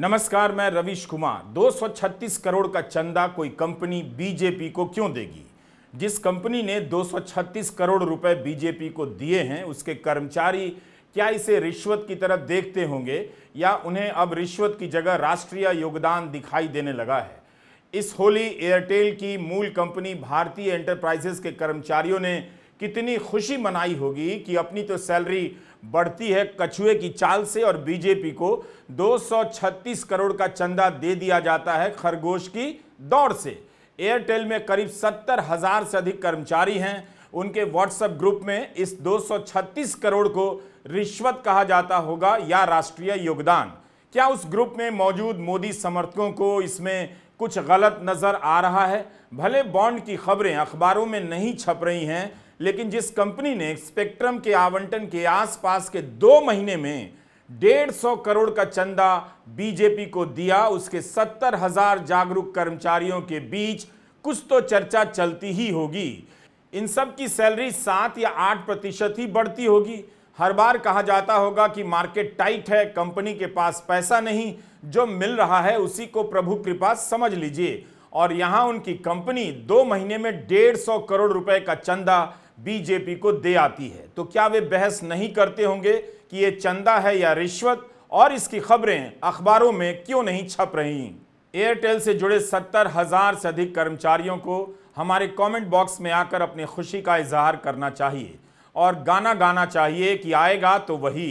नमस्कार मैं रविश कुमार 236 करोड़ का चंदा कोई कंपनी बीजेपी को क्यों देगी जिस कंपनी ने 236 करोड़ रुपए बीजेपी को दिए हैं उसके कर्मचारी क्या इसे रिश्वत की तरह देखते होंगे या उन्हें अब रिश्वत की जगह राष्ट्रीय योगदान दिखाई देने लगा है इस होली एयरटेल की मूल कंपनी भारतीय एंटरप्राइजेस के कर्मचारियों ने कितनी खुशी मनाई होगी कि अपनी तो सैलरी बढ़ती है कछुए की चाल से और बीजेपी को 236 करोड़ का चंदा दे दिया जाता है खरगोश की दौड़ से एयरटेल में करीब सत्तर हजार से अधिक कर्मचारी हैं उनके व्हाट्सएप ग्रुप में इस 236 करोड़ को रिश्वत कहा जाता होगा या राष्ट्रीय योगदान क्या उस ग्रुप में मौजूद मोदी समर्थकों को इसमें कुछ गलत नज़र आ रहा है भले बॉन्ड की खबरें अखबारों में नहीं छप रही हैं लेकिन जिस कंपनी ने स्पेक्ट्रम के आवंटन के आसपास के दो महीने में डेढ़ सौ करोड़ का चंदा बीजेपी को दिया उसके सत्तर हजार जागरूक कर्मचारियों के बीच कुछ तो चर्चा चलती ही होगी इन सब की सैलरी सात या आठ प्रतिशत ही बढ़ती होगी हर बार कहा जाता होगा कि मार्केट टाइट है कंपनी के पास पैसा नहीं जो मिल रहा है उसी को प्रभु कृपा समझ लीजिए और यहाँ उनकी कंपनी दो महीने में डेढ़ सौ करोड़ रुपए का चंदा बीजेपी को दे आती है तो क्या वे बहस नहीं करते होंगे कि ये चंदा है या रिश्वत और इसकी खबरें अखबारों में क्यों नहीं छप रही एयरटेल से जुड़े सत्तर हज़ार से अधिक कर्मचारियों को हमारे कमेंट बॉक्स में आकर अपनी खुशी का इजहार करना चाहिए और गाना गाना चाहिए कि आएगा तो वही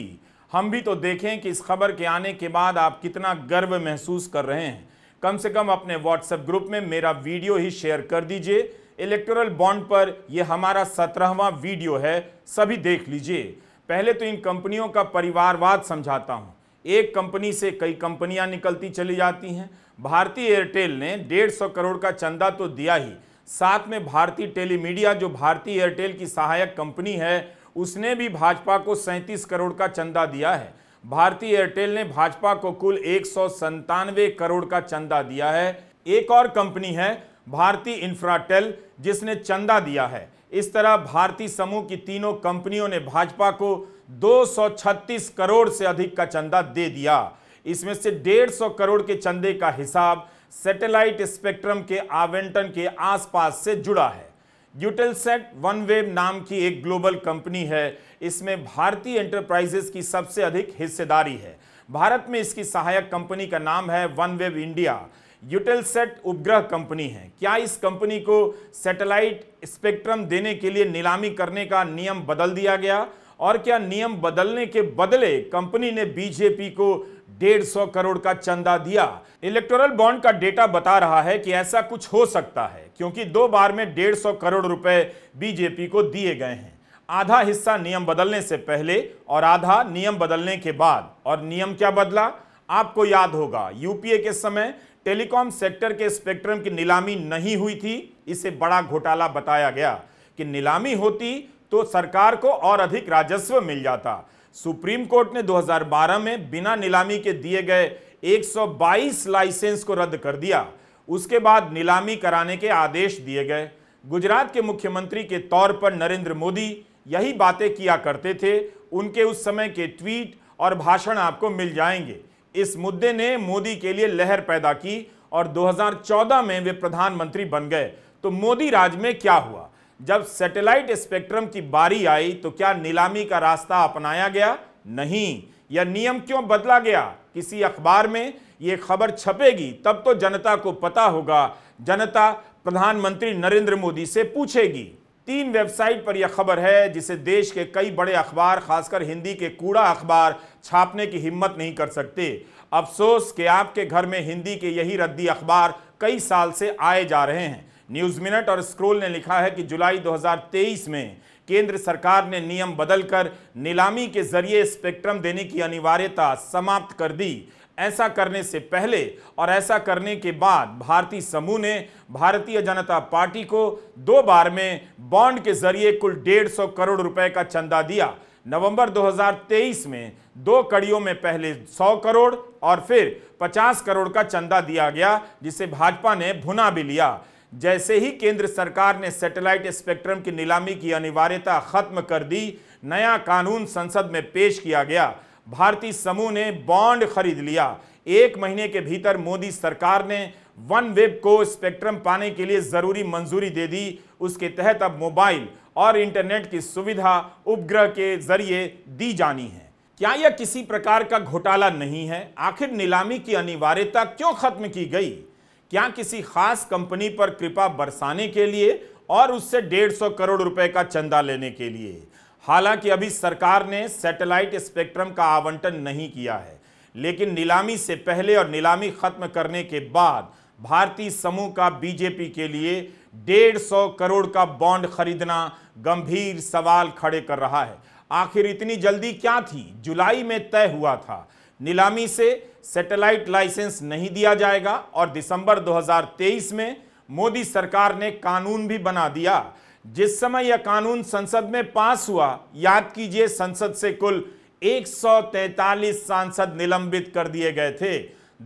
हम भी तो देखें कि इस खबर के आने के बाद आप कितना गर्व महसूस कर रहे हैं कम से कम अपने व्हाट्सएप ग्रुप में मेरा वीडियो ही शेयर कर दीजिए इलेक्टोरल बॉन्ड पर यह हमारा सत्रहवा वीडियो है सभी देख लीजिए पहले तो इन कंपनियों का परिवारवाद समझाता हूँ एक कंपनी से कई कंपनियां निकलती चली जाती हैं भारतीय एयरटेल ने डेढ़ सौ करोड़ का चंदा तो दिया ही साथ में भारतीय टेलीमीडिया जो भारतीय एयरटेल की सहायक कंपनी है उसने भी भाजपा को सैंतीस करोड़ का चंदा दिया है भारतीय एयरटेल ने भाजपा को कुल एक करोड़ का चंदा दिया है एक और कंपनी है भारतीय इंफ्राटेल जिसने चंदा दिया है इस तरह भारतीय समूह की तीनों कंपनियों ने भाजपा को 236 करोड़ से अधिक का चंदा दे दिया इसमें से 150 करोड़ के चंदे का हिसाब सैटेलाइट स्पेक्ट्रम के आवंटन के आसपास से जुड़ा है यूटेलसेट वन वेब नाम की एक ग्लोबल कंपनी है इसमें भारतीय एंटरप्राइजेस की सबसे अधिक हिस्सेदारी है भारत में इसकी सहायक कंपनी का नाम है वन वेब इंडिया यूटेलसेट उपग्रह कंपनी है क्या इस कंपनी को सैटेलाइट स्पेक्ट्रम देने के लिए नीलामी करने का नियम बदल दिया गया और क्या नियम बदलने के बदले कंपनी ने बीजेपी को डेढ़ सौ करोड़ का चंदा दिया इलेक्टोरल बॉन्ड का डेटा बता रहा है कि ऐसा कुछ हो सकता है क्योंकि दो बार में डेढ़ सौ करोड़ रुपए बीजेपी को दिए गए हैं आधा हिस्सा नियम बदलने से पहले और आधा नियम बदलने के बाद और नियम क्या बदला आपको याद होगा यूपीए के समय टेलीकॉम सेक्टर के स्पेक्ट्रम की नीलामी नहीं हुई थी इसे बड़ा घोटाला बताया गया कि नीलामी होती तो सरकार को और अधिक राजस्व मिल जाता सुप्रीम कोर्ट ने 2012 में बिना नीलामी के दिए गए 122 लाइसेंस को रद्द कर दिया उसके बाद नीलामी कराने के आदेश दिए गए गुजरात के मुख्यमंत्री के तौर पर नरेंद्र मोदी यही बातें किया करते थे उनके उस समय के ट्वीट और भाषण आपको मिल जाएंगे इस मुद्दे ने मोदी के लिए लहर पैदा की और 2014 में वे प्रधानमंत्री बन गए तो मोदी राज में क्या हुआ जब सैटेलाइट स्पेक्ट्रम की बारी आई तो क्या नीलामी का रास्ता अपनाया गया नहीं या नियम क्यों बदला गया किसी अखबार में ये खबर छपेगी तब तो जनता को पता होगा जनता प्रधानमंत्री नरेंद्र मोदी से पूछेगी तीन वेबसाइट पर यह खबर है जिसे देश के कई बड़े अखबार खासकर हिंदी के कूड़ा अखबार छापने की हिम्मत नहीं कर सकते अफसोस कि आपके घर में हिंदी के यही रद्दी अखबार कई साल से आए जा रहे हैं न्यूज़ मिनट और स्क्रोल ने लिखा है कि जुलाई 2023 में केंद्र सरकार ने नियम बदलकर नीलामी के जरिए स्पेक्ट्रम देने की अनिवार्यता समाप्त कर दी ऐसा करने से पहले और ऐसा करने के बाद भारतीय समूह ने भारतीय जनता पार्टी को दो बार में बॉन्ड के जरिए कुल डेढ़ सौ करोड़ रुपए का चंदा दिया नवंबर 2023 में दो कड़ियों में पहले 100 करोड़ और फिर 50 करोड़ का चंदा दिया गया जिसे भाजपा ने भुना भी लिया जैसे ही केंद्र सरकार ने सैटेलाइट स्पेक्ट्रम की नीलामी की अनिवार्यता खत्म कर दी नया कानून संसद में पेश किया गया भारतीय समूह ने बॉन्ड खरीद लिया एक महीने के भीतर मोदी सरकार ने वन वेब को स्पेक्ट्रम पाने के लिए ज़रूरी मंजूरी दे दी उसके तहत अब मोबाइल और इंटरनेट की सुविधा उपग्रह के जरिए दी जानी है क्या यह किसी प्रकार का घोटाला नहीं है आखिर नीलामी की अनिवार्यता क्यों खत्म की गई क्या किसी खास कंपनी पर कृपा बरसाने के लिए और उससे डेढ़ सौ करोड़ रुपए का चंदा लेने के लिए हालांकि अभी सरकार ने सैटेलाइट स्पेक्ट्रम का आवंटन नहीं किया है लेकिन नीलामी से पहले और नीलामी खत्म करने के बाद भारतीय समूह का बीजेपी के लिए डेढ़ सौ करोड़ का बॉन्ड खरीदना गंभीर सवाल खड़े कर रहा है आखिर इतनी जल्दी क्या थी जुलाई में तय हुआ था नीलामी से सैटेलाइट लाइसेंस नहीं दिया जाएगा और दिसंबर 2023 में मोदी सरकार ने कानून भी बना दिया जिस समय यह कानून संसद में पास हुआ याद कीजिए संसद से कुल 143 सांसद निलंबित कर दिए गए थे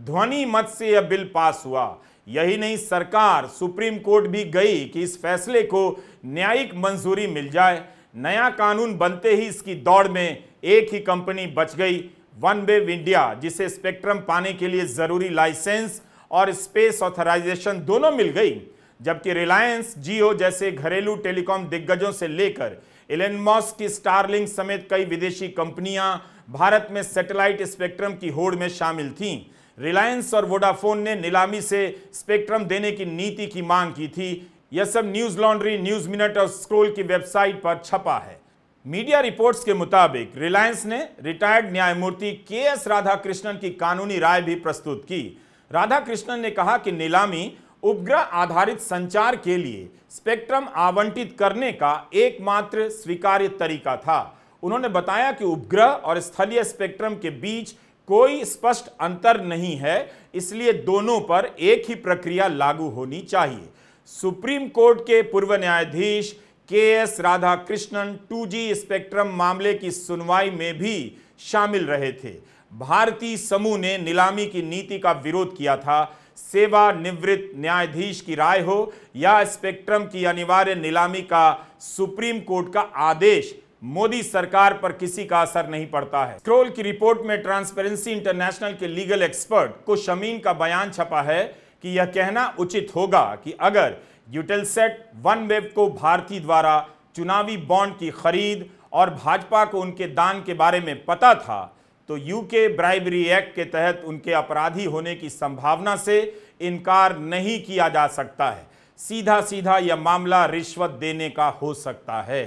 ध्वनि मत से यह बिल पास हुआ यही नहीं सरकार सुप्रीम कोर्ट भी गई कि इस फैसले को न्यायिक मंजूरी मिल जाए नया कानून बनते ही इसकी दौड़ में एक ही कंपनी बच गई वन वे इंडिया जिसे स्पेक्ट्रम पाने के लिए ज़रूरी लाइसेंस और स्पेस ऑथराइजेशन दोनों मिल गई जबकि रिलायंस जियो जैसे घरेलू टेलीकॉम दिग्गजों से लेकर एलन मॉस्क की स्टारलिंग समेत कई विदेशी कंपनियां भारत में सैटेलाइट स्पेक्ट्रम की होड़ में शामिल थीं रिलायंस और वोडाफोन ने नीलामी से स्पेक्ट्रम देने की नीति की मांग की थी यह सब न्यूज लॉन्ड्री न्यूज मिनट और स्क्रोल की वेबसाइट पर छपा है मीडिया रिपोर्ट्स के मुताबिक रिलायंस ने रिटायर्ड न्यायमूर्ति के एस राधाकृष्णन की कानूनी राय भी प्रस्तुत की राधाकृष्णन ने कहा कि नीलामी उपग्रह आधारित संचार के लिए स्पेक्ट्रम आवंटित करने का एकमात्र स्वीकार्य तरीका था उन्होंने बताया कि उपग्रह और स्थलीय स्पेक्ट्रम के बीच कोई स्पष्ट अंतर नहीं है इसलिए दोनों पर एक ही प्रक्रिया लागू होनी चाहिए सुप्रीम कोर्ट के पूर्व न्यायाधीश के एस राधाकृष्णन 2G स्पेक्ट्रम मामले की सुनवाई में भी शामिल रहे थे भारतीय समूह ने नीलामी की नीति का विरोध किया था सेवानिवृत्त न्यायाधीश की राय हो या स्पेक्ट्रम की अनिवार्य नीलामी का सुप्रीम कोर्ट का आदेश मोदी सरकार पर किसी का असर नहीं पड़ता है स्क्रोल की रिपोर्ट में ट्रांसपेरेंसी इंटरनेशनल के लीगल एक्सपर्ट को शमीन का बयान छपा है कि यह कहना उचित होगा कि अगर यूटेलसेट वन वेब को भारती द्वारा चुनावी बॉन्ड की खरीद और भाजपा को उनके दान के बारे में पता था तो यूके ब्राइबरी एक्ट के तहत उनके अपराधी होने की संभावना से इनकार नहीं किया जा सकता है सीधा सीधा यह मामला रिश्वत देने का हो सकता है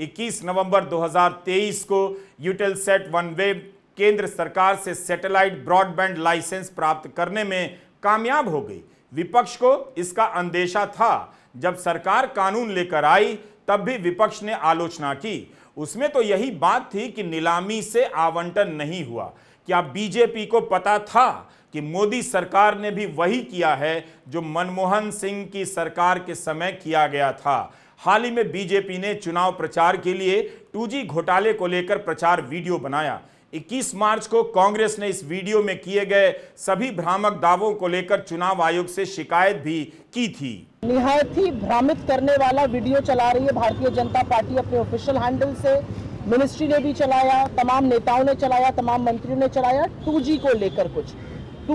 21 नवंबर 2023 को यूटेलसेट वन वेब केंद्र सरकार से सैटेलाइट ब्रॉडबैंड लाइसेंस प्राप्त करने में कामयाब हो गई विपक्ष को इसका अंदेशा था जब सरकार कानून लेकर आई तब भी विपक्ष ने आलोचना की उसमें तो यही बात थी कि नीलामी से आवंटन नहीं हुआ क्या बीजेपी को पता था कि मोदी सरकार ने भी वही किया है जो मनमोहन सिंह की सरकार के समय किया गया था हाल ही में बीजेपी ने चुनाव प्रचार के लिए टू घोटाले को लेकर प्रचार वीडियो बनाया 21 मार्च को कांग्रेस ने इस वीडियो में किए गए सभी भ्रामक दावों को लेकर चुनाव आयोग से शिकायत भी की थी निहायत ही भ्रामित करने वाला वीडियो चला रही है भारतीय जनता पार्टी अपने ऑफिशियल हैंडल से मिनिस्ट्री ने भी चलाया तमाम नेताओं ने चलाया तमाम मंत्रियों ने चलाया टू को लेकर कुछ टू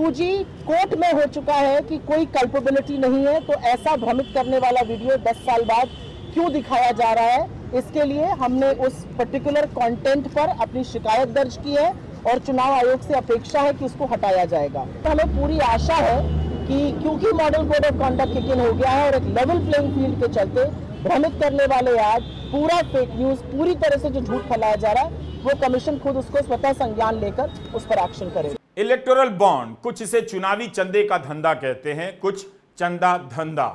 कोर्ट में हो चुका है कि कोई कल्पेबिलिटी नहीं है तो ऐसा भ्रमित करने वाला वीडियो दस साल बाद क्यों दिखाया जा रहा है इसके लिए हमने उस पर्टिकुलर कंटेंट पर अपनी शिकायत दर्ज की है और चुनाव आयोग से अपेक्षा है कि उसको हटाया जाएगा तो हमें पूरी आशा है कि क्योंकि model code of conduct kick in हो गया है और एक लेवल प्लेइंग फील्ड के चलते भ्रमित करने वाले आज पूरा फेक न्यूज पूरी तरह से जो झूठ फैलाया जा रहा है वो कमीशन खुद उसको स्वतः संज्ञान लेकर उस पर एक्शन करेगा इलेक्टोरल बॉन्ड कुछ इसे चुनावी चंदे का धंधा कहते हैं कुछ चंदा धंधा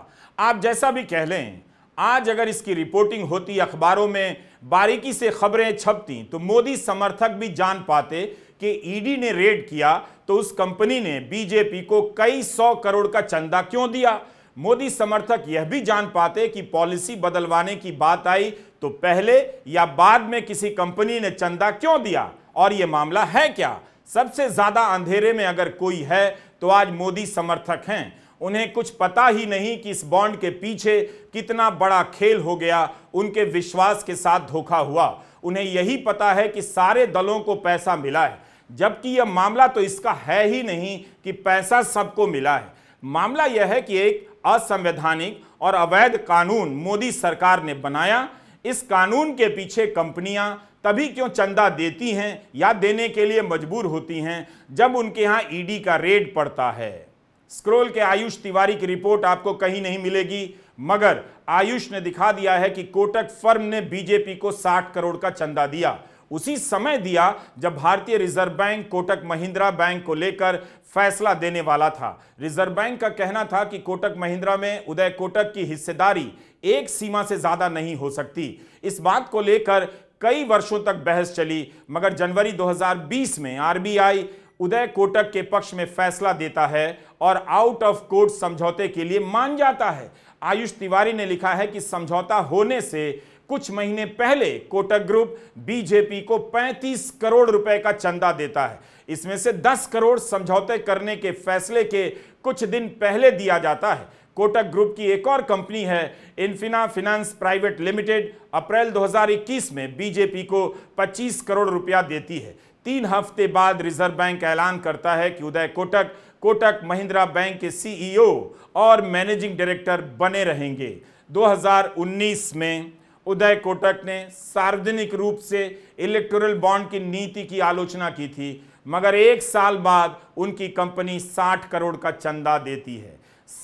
आप जैसा भी कह लें आज अगर इसकी रिपोर्टिंग होती अखबारों में बारीकी से खबरें छपती तो मोदी समर्थक भी जान पाते कि ईडी ने रेड किया तो उस कंपनी ने बीजेपी को कई सौ करोड़ का चंदा क्यों दिया मोदी समर्थक यह भी जान पाते कि पॉलिसी बदलवाने की बात आई तो पहले या बाद में किसी कंपनी ने चंदा क्यों दिया और यह मामला है क्या सबसे ज्यादा अंधेरे में अगर कोई है तो आज मोदी समर्थक हैं उन्हें कुछ पता ही नहीं कि इस बॉन्ड के पीछे कितना बड़ा खेल हो गया उनके विश्वास के साथ धोखा हुआ उन्हें यही पता है कि सारे दलों को पैसा मिला है जबकि यह मामला तो इसका है ही नहीं कि पैसा सबको मिला है मामला यह है कि एक असंवैधानिक और अवैध कानून मोदी सरकार ने बनाया इस कानून के पीछे कंपनियां तभी क्यों चंदा देती हैं या देने के लिए मजबूर होती हैं जब उनके यहाँ ईडी का रेड पड़ता है स्क्रोल के आयुष तिवारी की रिपोर्ट आपको कहीं नहीं मिलेगी मगर आयुष ने दिखा दिया है कि कोटक फर्म ने बीजेपी को 60 करोड़ का चंदा दिया उसी समय दिया जब भारतीय reserve bank Kotak Mahindra bank को लेकर फैसला देने वाला था रिजर्व बैंक का कहना था कि कोटक महिंद्रा में उदय कोटक की हिस्सेदारी एक सीमा से ज्यादा नहीं हो सकती इस बात को लेकर कई वर्षों तक बहस चली मगर जनवरी 2020 में आरबीआई उदय कोटक के पक्ष में फैसला देता है और आउट ऑफ कोर्ट समझौते के लिए मान जाता है आयुष तिवारी ने लिखा है कि समझौता होने से कुछ महीने पहले कोटक ग्रुप बीजेपी को 35 करोड़ रुपए का चंदा देता है इसमें से 10 करोड़ समझौते करने के फैसले के कुछ दिन पहले दिया जाता है कोटक ग्रुप की एक और कंपनी है इन्फिना फिनेंस प्राइवेट लिमिटेड अप्रैल 2021 में बीजेपी को 25 करोड़ रुपया देती है तीन हफ्ते बाद रिजर्व बैंक ऐलान करता है कि उदय कोटक कोटक महिंद्रा बैंक के सीईओ e और मैनेजिंग डायरेक्टर बने रहेंगे 2019 में उदय कोटक ने सार्वजनिक रूप से इलेक्टोरल बॉन्ड की नीति की आलोचना की थी मगर एक साल बाद उनकी कंपनी 60 करोड़ का चंदा देती है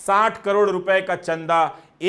60 करोड़ रुपए का चंदा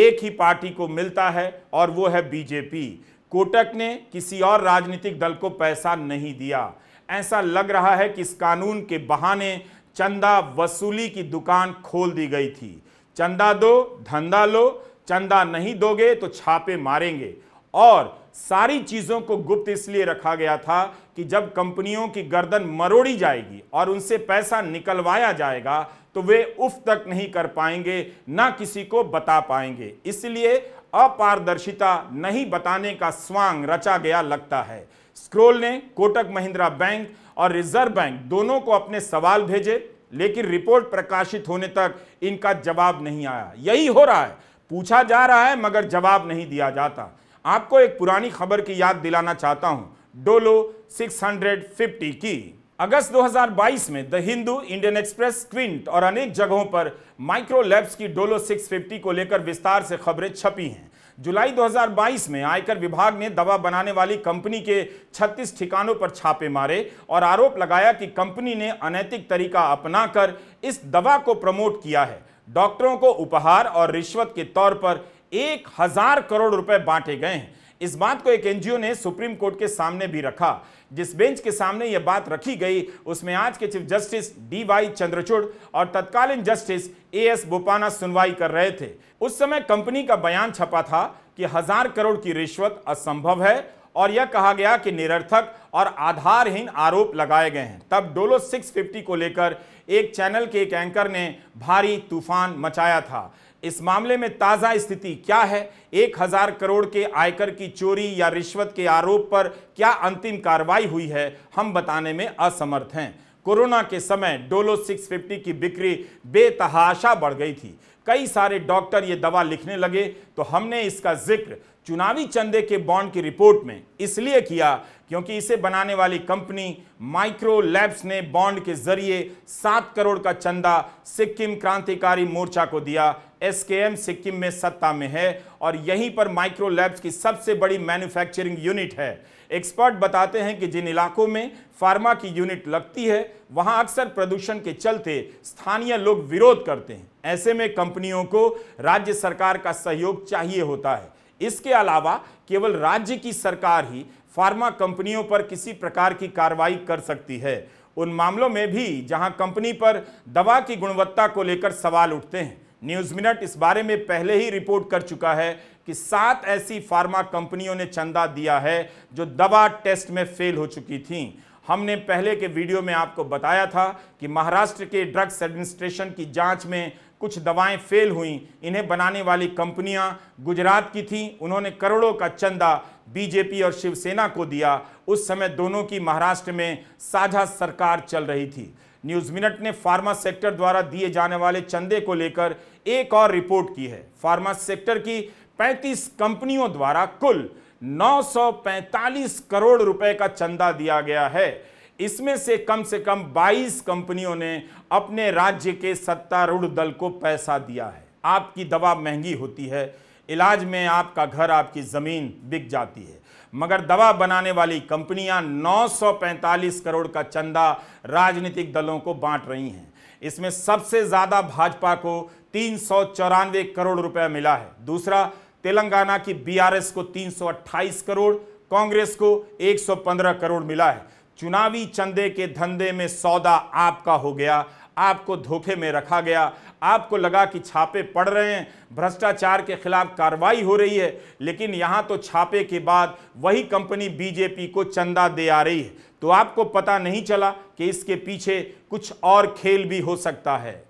एक ही पार्टी को मिलता है और वो है बीजेपी कोटक ने किसी और राजनीतिक दल को पैसा नहीं दिया ऐसा लग रहा है कि इस कानून के बहाने चंदा वसूली की दुकान खोल दी गई थी चंदा दो धंधा लो चंदा नहीं दोगे तो छापे मारेंगे और सारी चीज़ों को गुप्त इसलिए रखा गया था कि जब कंपनियों की गर्दन मरोड़ी जाएगी और उनसे पैसा निकलवाया जाएगा तो वे उफ तक नहीं कर पाएंगे ना किसी को बता पाएंगे इसलिए अपारदर्शिता नहीं बताने का स्वांग रचा गया लगता है स्क्रोल ने कोटक महिंद्रा बैंक और रिजर्व बैंक दोनों को अपने सवाल भेजे लेकिन रिपोर्ट प्रकाशित होने तक इनका जवाब नहीं आया यही हो रहा है पूछा जा रहा है मगर जवाब नहीं दिया जाता आपको एक पुरानी खबर की याद दिलाना चाहता हूं डोलो 650 की अगस्त 2022 में the Hindu Indian Express Quint और अनेक जगहों पर माइक्रो लैब्स की डोलो 650 को लेकर विस्तार से खबरें छपी हैं जुलाई 2022 में आयकर विभाग ने दवा बनाने वाली कंपनी के 36 ठिकानों पर छापे मारे और आरोप लगाया कि कंपनी ने अनैतिक तरीका अपनाकर इस दवा को प्रमोट किया है डॉक्टरों को उपहार और रिश्वत के तौर पर एक हजार करोड़ रुपए बांटे गए हैं इस बात को एक एनजीओ ने सुप्रीम कोर्ट के सामने भी रखा जिस बेंच के सामने यह बात रखी गई उसमें आज के chief justice D Y Chandrachud और तत्कालीन जस्टिस ए एस बोपाना सुनवाई कर रहे थे उस समय कंपनी का बयान छपा था कि हजार करोड़ की रिश्वत असंभव है और यह कहा गया कि निरर्थक और आधारहीन आरोप लगाए गए हैं तब डोलो 650 को लेकर एक चैनल के एक एंकर ने भारी तूफान मचाया था इस मामले में ताज़ा स्थिति क्या है एक हजार करोड़ के आयकर की चोरी या रिश्वत के आरोप पर क्या अंतिम कार्रवाई हुई है हम बताने में असमर्थ हैं कोरोना के समय डोलो 650 की बिक्री बेतहाशा बढ़ गई थी कई सारे डॉक्टर ये दवा लिखने लगे तो हमने इसका जिक्र चुनावी चंदे के बॉन्ड की रिपोर्ट में इसलिए किया क्योंकि इसे बनाने वाली कंपनी माइक्रो लैब्स ने बॉन्ड के जरिए सात करोड़ का चंदा सिक्किम क्रांतिकारी मोर्चा को दिया एसकेएम सिक्किम में सत्ता में है और यहीं पर माइक्रो लैब्स की सबसे बड़ी मैन्युफैक्चरिंग यूनिट है एक्सपर्ट बताते हैं कि जिन इलाकों में फार्मा की यूनिट लगती है वहां अक्सर प्रदूषण के चलते स्थानीय लोग विरोध करते हैं ऐसे में कंपनियों को राज्य सरकार का सहयोग चाहिए होता है इसके अलावा केवल राज्य की सरकार ही फार्मा कंपनियों पर किसी प्रकार की कार्रवाई कर सकती है उन मामलों में भी जहां कंपनी पर दवा की गुणवत्ता को लेकर सवाल उठते हैं न्यूज मिनट इस बारे में पहले ही रिपोर्ट कर चुका है कि सात ऐसी फार्मा कंपनियों ने चंदा दिया है जो दवा टेस्ट में फेल हो चुकी थी हमने पहले के वीडियो में आपको बताया था कि महाराष्ट्र के ड्रग्स एडमिनिस्ट्रेशन की जांच में कुछ दवाएं फेल हुई इन्हें बनाने वाली कंपनियां गुजरात की थीं उन्होंने करोड़ों का चंदा बीजेपी और शिवसेना को दिया उस समय दोनों की महाराष्ट्र में साझा सरकार चल रही थी न्यूज मिनट ने फार्मा सेक्टर द्वारा दिए जाने वाले चंदे को लेकर एक और रिपोर्ट की है फार्मा सेक्टर की 35 कंपनियों द्वारा कुल 945 करोड़ रुपए का चंदा दिया गया है इसमें से कम से कम 22 कंपनियों ने अपने राज्य के सत्तारूढ़ दल को पैसा दिया है आपकी दवा महंगी होती है इलाज में आपका घर आपकी ज़मीन बिक जाती है मगर दवा बनाने वाली कंपनियां 945 करोड़ का चंदा राजनीतिक दलों को बांट रही हैं इसमें सबसे ज़्यादा भाजपा को तीन करोड़ रुपया मिला है दूसरा तेलंगाना की बीआरएस को 328 करोड़ कांग्रेस को 115 करोड़ मिला है चुनावी चंदे के धंधे में सौदा आपका हो गया आपको धोखे में रखा गया आपको लगा कि छापे पड़ रहे हैं भ्रष्टाचार के खिलाफ कार्रवाई हो रही है लेकिन यहाँ तो छापे के बाद वही कंपनी बीजेपी को चंदा दे आ रही है तो आपको पता नहीं चला कि इसके पीछे कुछ और खेल भी हो सकता है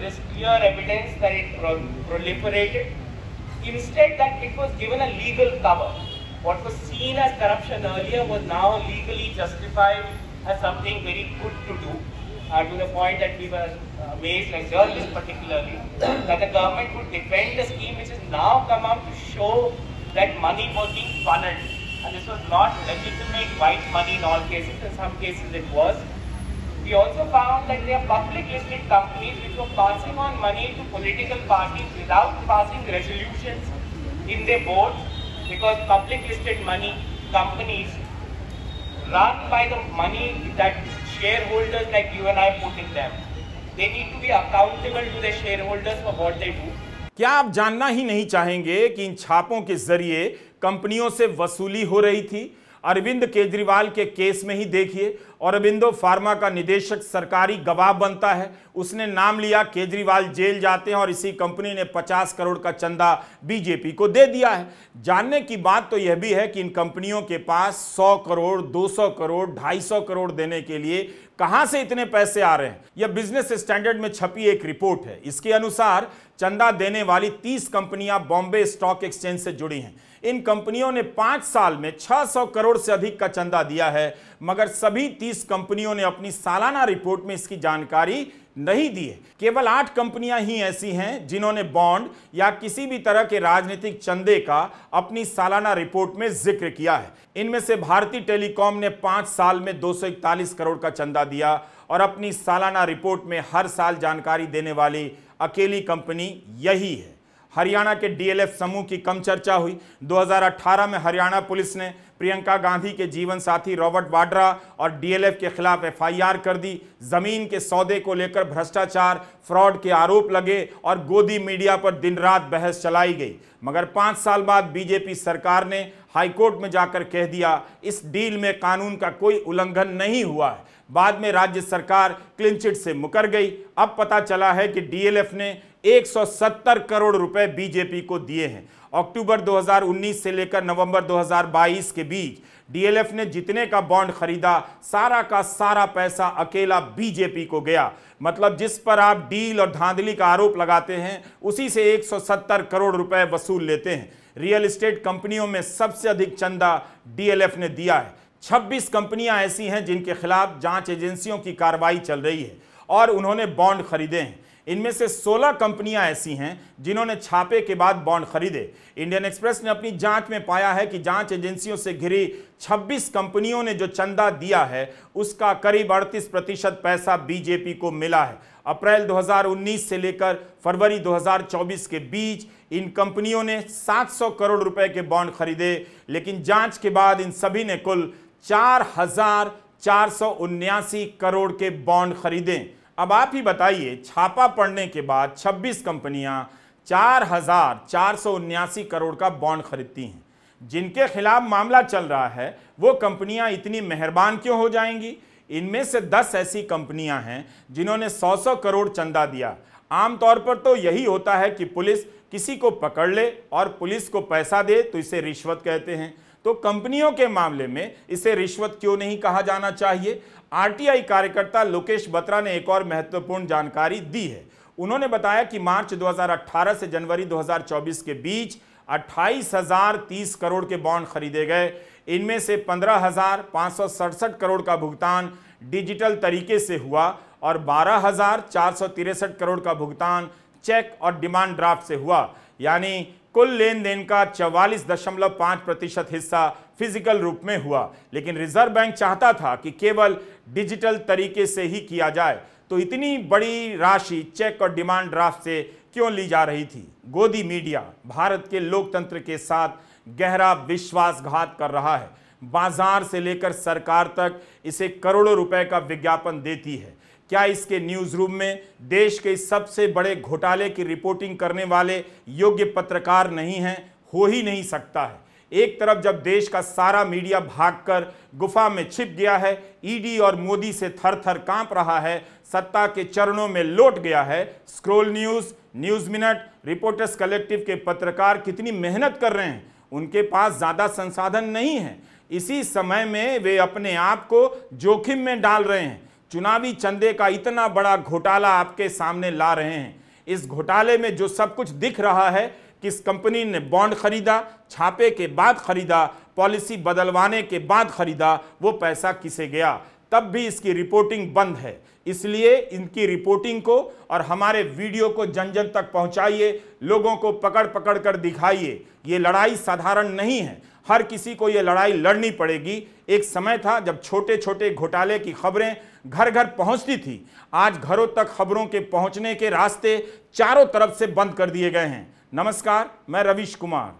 There is clear evidence that it pro proliferated. Instead that it was given a legal cover. What was seen as corruption earlier was now legally justified as something very good to do. Uh, to the point that we were uh, amazed, like journalists particularly, that the government would defend a scheme which has now come out to show that money was being funneled. And this was not legitimate white money in all cases, in some cases it was. We also found that there are public listed companies which were passing on money to political parties without passing resolutions in their boards because public listed money companies run by the money that shareholders like you and I put in them. They need to be accountable to their shareholders for what they do. क्या आप जानना ही नहीं चाहेंगे कि इन छापों के जरिए कंपनियों से वसूली हो रही थी अरविंद केजरीवाल के केस में ही देखिए अरविंदो फार्मा का निदेशक सरकारी गवाह बनता है उसने नाम लिया केजरीवाल जेल जाते हैं और इसी कंपनी ने 50 करोड़ का चंदा बीजेपी को दे दिया है जानने की बात तो यह भी है कि इन कंपनियों के पास 100 करोड़ 200 करोड़ 250 करोड़ देने के लिए कहां से इतने पैसे आ रहे हैं यह बिजनेस स्टैंडर्ड में छपी एक रिपोर्ट है इसके अनुसार चंदा देने वाली 30 कंपनियां बॉम्बे स्टॉक एक्सचेंज से जुड़ी हैं इन कंपनियों ने पांच साल में 600 करोड़ से अधिक का चंदा दिया है मगर सभी 30 कंपनियों ने अपनी सालाना रिपोर्ट में इसकी जानकारी नहीं दी है केवल आठ कंपनियां ही ऐसी हैं जिन्होंने बॉन्ड या किसी भी तरह के राजनीतिक चंदे का अपनी सालाना रिपोर्ट में जिक्र किया है इनमें से भारतीय टेलीकॉम ने पांच साल में दो करोड़ का चंदा दिया और अपनी सालाना रिपोर्ट में हर साल जानकारी देने वाली अकेली कंपनी यही है हरियाणा के डीएलएफ समूह की कम चर्चा हुई 2018 में हरियाणा पुलिस ने प्रियंका गांधी के जीवन साथी रॉबर्ट वाड्रा और डीएलएफ के खिलाफ एफआईआर कर दी जमीन के सौदे को लेकर भ्रष्टाचार फ्रॉड के आरोप लगे और गोदी मीडिया पर दिन रात बहस चलाई गई मगर पाँच साल बाद बीजेपी सरकार ने हाईकोर्ट में जाकर कह दिया इस डील में कानून का कोई उल्लंघन नहीं हुआ है बाद में राज्य सरकार क्लीन से मुकर गई अब पता चला है कि डीएलएफ ने 170 करोड़ रुपए बीजेपी को दिए हैं अक्टूबर 2019 से लेकर नवंबर 2022 के बीच डीएलएफ ने जितने का बॉन्ड खरीदा सारा का सारा पैसा अकेला बीजेपी को गया मतलब जिस पर आप डील और धांधली का आरोप लगाते हैं उसी से 170 करोड़ रुपए वसूल लेते हैं रियल इस्टेट कंपनियों में सबसे अधिक चंदा डीएलएफ ने दिया है 26 कंपनियां ऐसी हैं जिनके खिलाफ जांच एजेंसियों की कार्रवाई चल रही है और उन्होंने बॉन्ड खरीदे हैं इनमें से 16 कंपनियां ऐसी हैं जिन्होंने छापे के बाद बॉन्ड खरीदे इंडियन एक्सप्रेस ने अपनी जांच में पाया है कि जांच एजेंसियों से घिरी 26 कंपनियों ने जो चंदा दिया है उसका करीब 38 प्रतिशत पैसा बीजेपी को मिला है अप्रैल 2019 से लेकर फरवरी 2024 के बीच इन कंपनियों ने 700 करोड़ रुपए के बॉन्ड खरीदे लेकिन जांच के बाद इन सभी ने कुल चार हजार चार सौ उन्यासी करोड़ के बॉन्ड खरीदे अब आप ही बताइए छापा पड़ने के बाद 26 कंपनियां चार हजार चार सौ उन्यासी करोड़ का बॉन्ड खरीदती हैं जिनके खिलाफ मामला चल रहा है वो कंपनियां इतनी मेहरबान क्यों हो जाएंगी इनमें से 10 ऐसी कंपनियां हैं जिन्होंने 100-100 करोड़ चंदा दिया आमतौर पर तो यही होता है कि पुलिस किसी को पकड़ ले और पुलिस को पैसा दे तो इसे रिश्वत कहते हैं तो कंपनियों के मामले में इसे रिश्वत क्यों नहीं कहा जाना चाहिए आरटीआई कार्यकर्ता लोकेश बत्रा ने एक और महत्वपूर्ण जानकारी दी है उन्होंने बताया कि मार्च 2018 से जनवरी 2024 के बीच अट्ठाईस हजार तीस करोड़ के बॉन्ड खरीदे गए इनमें से पंद्रह हजार पाँच सौ सड़सठ करोड़ का भुगतान डिजिटल तरीके से हुआ और बारह हजार चार सौ तिरसठ करोड़ का भुगतान चेक और डिमांड ड्राफ्ट से हुआ यानी कुल लेन देन का चवालीस दशमलव पांच प्रतिशत हिस्सा फिजिकल रूप में हुआ लेकिन रिजर्व बैंक चाहता था कि केवल डिजिटल तरीके से ही किया जाए तो इतनी बड़ी राशि चेक और डिमांड ड्राफ्ट से क्यों ली जा रही थी गोदी मीडिया भारत के लोकतंत्र के साथ गहरा विश्वासघात कर रहा है बाजार से लेकर सरकार तक इसे करोड़ों रुपए का विज्ञापन देती है क्या इसके न्यूज रूम में देश के सबसे बड़े घोटाले की रिपोर्टिंग करने वाले योग्य पत्रकार नहीं हैं हो ही नहीं सकता है एक तरफ जब देश का सारा मीडिया भागकर गुफा में छिप गया है ईडी e और मोदी से थर थर कांप रहा है सत्ता के चरणों में लौट गया है Scroll news News Minute Reporters Collective के पत्रकार कितनी मेहनत कर रहे हैं उनके पास ज़्यादा संसाधन नहीं है इसी समय में वे अपने आप को जोखिम में डाल रहे हैं चुनावी चंदे का इतना बड़ा घोटाला आपके सामने ला रहे हैं इस घोटाले में जो सब कुछ दिख रहा है किस कंपनी ने बॉन्ड खरीदा छापे के बाद खरीदा पॉलिसी बदलवाने के बाद खरीदा वो पैसा किसे गया तब भी इसकी रिपोर्टिंग बंद है इसलिए इनकी रिपोर्टिंग को और हमारे वीडियो को जन जन तक पहुंचाइए लोगों को पकड़ पकड़ कर दिखाइए ये लड़ाई साधारण नहीं है हर किसी को यह लड़ाई लड़नी पड़ेगी एक समय था जब छोटे छोटे घोटाले की खबरें घर घर पहुंचती थी आज घरों तक खबरों के पहुंचने के रास्ते चारों तरफ से बंद कर दिए गए हैं नमस्कार मैं रवीश कुमार